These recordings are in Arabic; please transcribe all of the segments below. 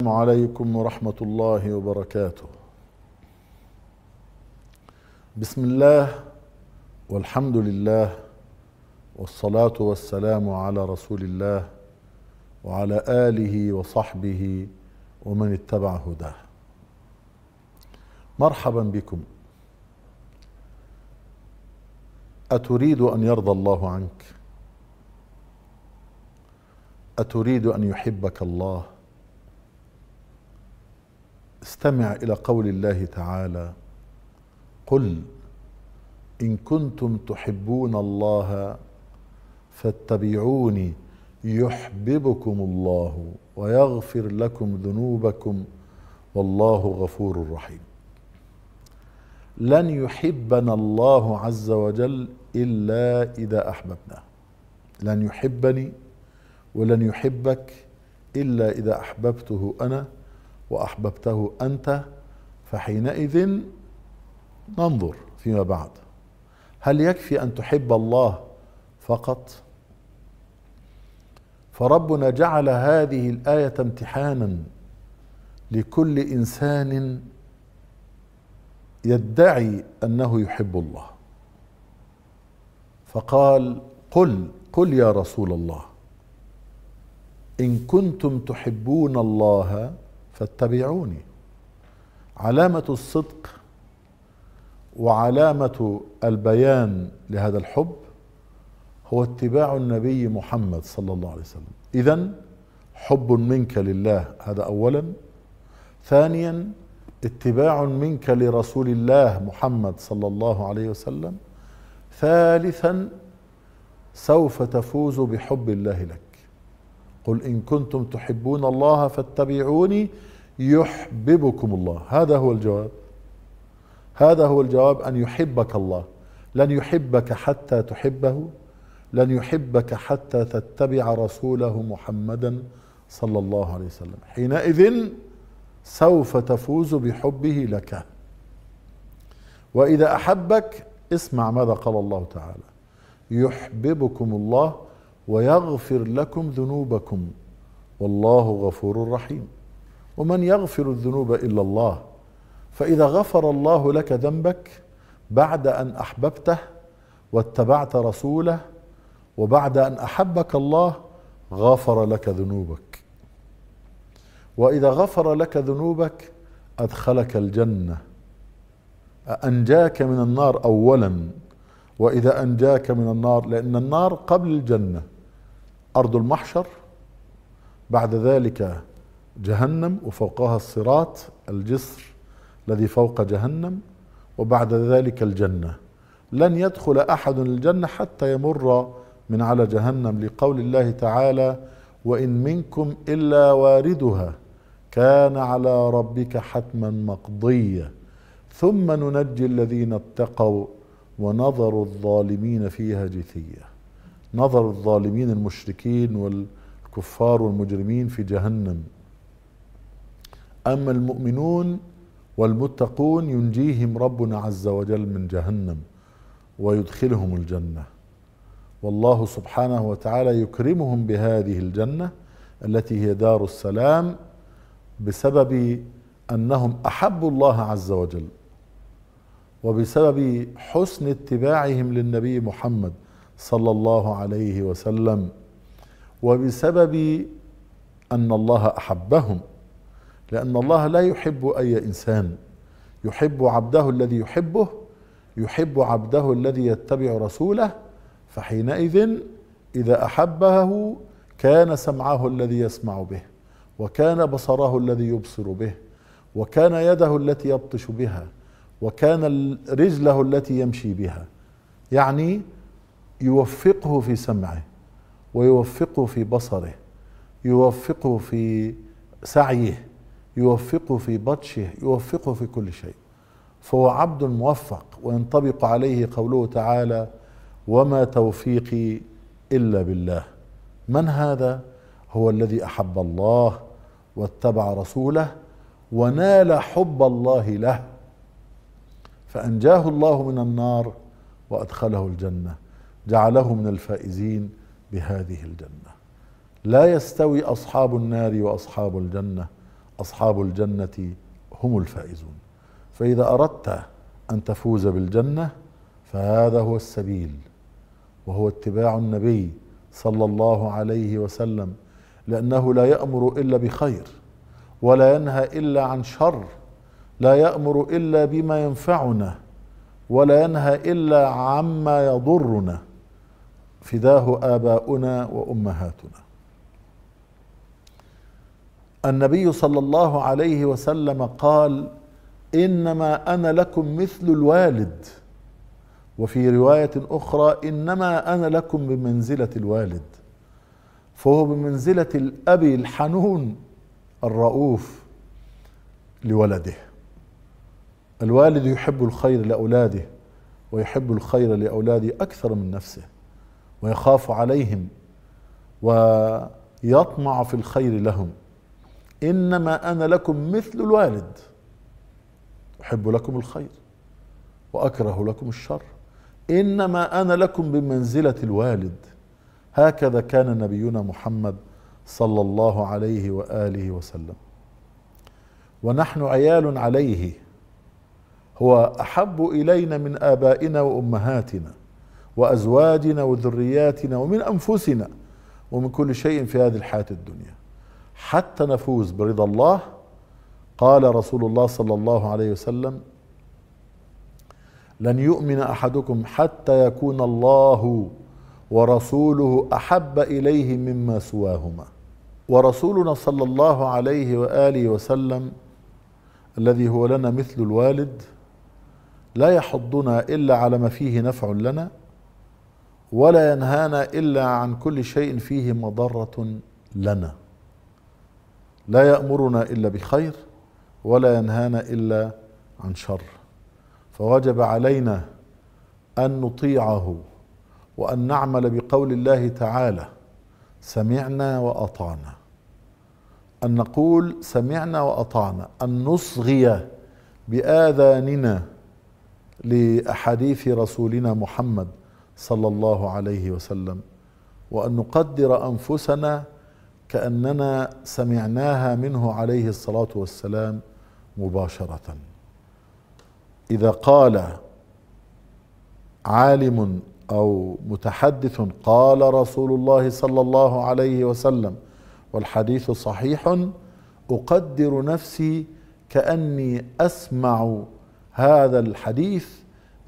السلام عليكم ورحمة الله وبركاته. بسم الله والحمد لله والصلاة والسلام على رسول الله وعلى آله وصحبه ومن اتبع هداه. مرحبا بكم. أتريد أن يرضى الله عنك؟ أتريد أن يحبك الله؟ استمع الى قول الله تعالى قل ان كنتم تحبون الله فاتبعوني يحببكم الله ويغفر لكم ذنوبكم والله غفور رحيم لن يحبنا الله عز وجل الا اذا احببناه لن يحبني ولن يحبك الا اذا احببته انا واحببته انت فحينئذ ننظر فيما بعد هل يكفي ان تحب الله فقط فربنا جعل هذه الايه امتحانا لكل انسان يدعي انه يحب الله فقال قل قل يا رسول الله ان كنتم تحبون الله فاتبعوني علامة الصدق وعلامة البيان لهذا الحب هو اتباع النبي محمد صلى الله عليه وسلم إذا حب منك لله هذا أولا ثانيا اتباع منك لرسول الله محمد صلى الله عليه وسلم ثالثا سوف تفوز بحب الله لك قل إن كنتم تحبون الله فاتبعوني يحببكم الله هذا هو الجواب هذا هو الجواب أن يحبك الله لن يحبك حتى تحبه لن يحبك حتى تتبع رسوله محمدا صلى الله عليه وسلم حينئذ سوف تفوز بحبه لك واذا احبك اسمع ماذا قال الله تعالى يحببكم الله ويغفر لكم ذنوبكم والله غفور رحيم ومن يغفر الذنوب الا الله فاذا غفر الله لك ذنبك بعد ان احببته واتبعت رسوله وبعد ان احبك الله غفر لك ذنوبك واذا غفر لك ذنوبك ادخلك الجنه انجاك من النار اولا واذا انجاك من النار لان النار قبل الجنه أرض المحشر بعد ذلك جهنم وفوقها الصراط الجسر الذي فوق جهنم وبعد ذلك الجنة لن يدخل أحد الجنة حتى يمر من على جهنم لقول الله تعالى وإن منكم إلا واردها كان على ربك حتما مقضيا ثم ننجي الذين اتقوا ونظر الظالمين فيها جثيه نظر الظالمين المشركين والكفار والمجرمين في جهنم أما المؤمنون والمتقون ينجيهم ربنا عز وجل من جهنم ويدخلهم الجنة والله سبحانه وتعالى يكرمهم بهذه الجنة التي هي دار السلام بسبب أنهم أحبوا الله عز وجل وبسبب حسن اتباعهم للنبي محمد صلى الله عليه وسلم وبسبب ان الله احبهم لان الله لا يحب اي انسان يحب عبده الذي يحبه يحب عبده الذي يتبع رسوله فحينئذ اذا احبه كان سمعه الذي يسمع به وكان بصره الذي يبصر به وكان يده التي يبطش بها وكان رجله التي يمشي بها يعني يوفقه في سمعه ويوفقه في بصره يوفقه في سعيه يوفقه في بطشه يوفقه في كل شيء فهو عبد موفق وينطبق عليه قوله تعالى وما توفيقي الا بالله من هذا هو الذي احب الله واتبع رسوله ونال حب الله له فانجاه الله من النار وادخله الجنه جعله من الفائزين بهذه الجنه لا يستوي اصحاب النار واصحاب الجنه اصحاب الجنه هم الفائزون فاذا اردت ان تفوز بالجنه فهذا هو السبيل وهو اتباع النبي صلى الله عليه وسلم لانه لا يامر الا بخير ولا ينهى الا عن شر لا يامر الا بما ينفعنا ولا ينهى الا عما يضرنا فداه اباؤنا وامهاتنا النبي صلى الله عليه وسلم قال انما انا لكم مثل الوالد وفي روايه اخرى انما انا لكم بمنزله الوالد فهو بمنزله الاب الحنون الرؤوف لولده الوالد يحب الخير لاولاده ويحب الخير لاولاده اكثر من نفسه ويخاف عليهم ويطمع في الخير لهم انما انا لكم مثل الوالد احب لكم الخير واكره لكم الشر انما انا لكم بمنزله الوالد هكذا كان نبينا محمد صلى الله عليه واله وسلم ونحن عيال عليه هو احب الينا من ابائنا وامهاتنا وأزواجنا وذرياتنا ومن أنفسنا ومن كل شيء في هذه الحياة الدنيا حتى نفوز برضا الله قال رسول الله صلى الله عليه وسلم لن يؤمن أحدكم حتى يكون الله ورسوله أحب إليه مما سواهما ورسولنا صلى الله عليه وآله وسلم الذي هو لنا مثل الوالد لا يحضنا إلا على ما فيه نفع لنا ولا ينهانا الا عن كل شيء فيه مضره لنا لا يامرنا الا بخير ولا ينهانا الا عن شر فوجب علينا ان نطيعه وان نعمل بقول الله تعالى سمعنا واطعنا ان نقول سمعنا واطعنا ان نصغي باذاننا لاحاديث رسولنا محمد صلى الله عليه وسلم وان نقدر انفسنا كاننا سمعناها منه عليه الصلاه والسلام مباشره اذا قال عالم او متحدث قال رسول الله صلى الله عليه وسلم والحديث صحيح اقدر نفسي كاني اسمع هذا الحديث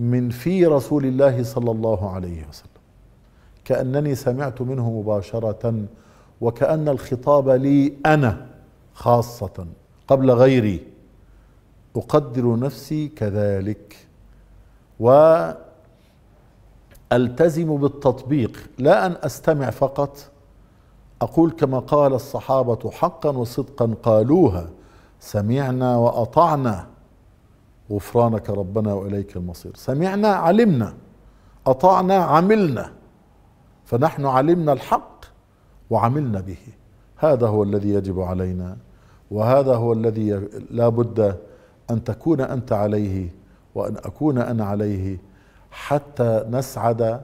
من في رسول الله صلى الله عليه وسلم كانني سمعت منه مباشره وكان الخطاب لي انا خاصه قبل غيري اقدر نفسي كذلك والتزم بالتطبيق لا ان استمع فقط اقول كما قال الصحابه حقا وصدقا قالوها سمعنا واطعنا غفرانك ربنا واليك المصير سمعنا علمنا اطعنا عملنا فنحن علمنا الحق وعملنا به هذا هو الذي يجب علينا وهذا هو الذي لا بد ان تكون انت عليه وان اكون انا عليه حتى نسعد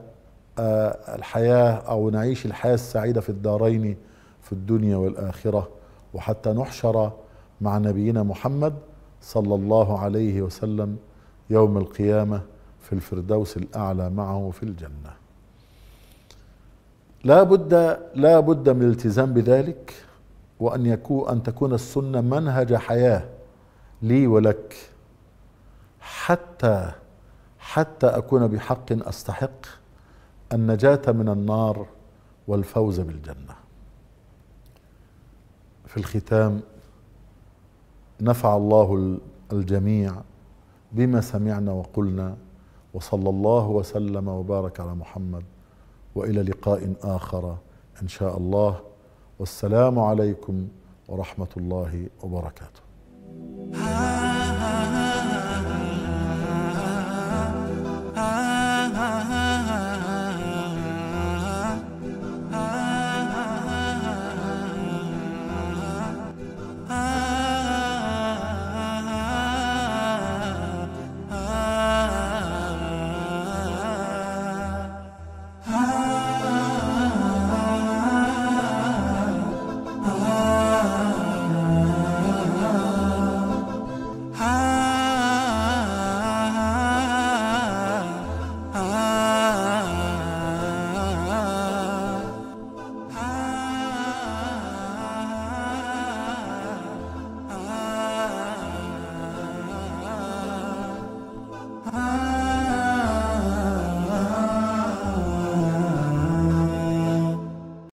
آه، الحياه او نعيش الحياه السعيده في الدارين في الدنيا والاخره وحتى نحشر مع نبينا محمد صلى الله عليه وسلم يوم القيامه في الفردوس الاعلى معه في الجنه لا بد لا بد من الالتزام بذلك وان يكون ان تكون السنه منهج حياه لي ولك حتى حتى اكون بحق استحق النجاه من النار والفوز بالجنه في الختام نفع الله الجميع بما سمعنا وقلنا وصلى الله وسلم وبارك على محمد والى لقاء اخر ان شاء الله والسلام عليكم ورحمه الله وبركاته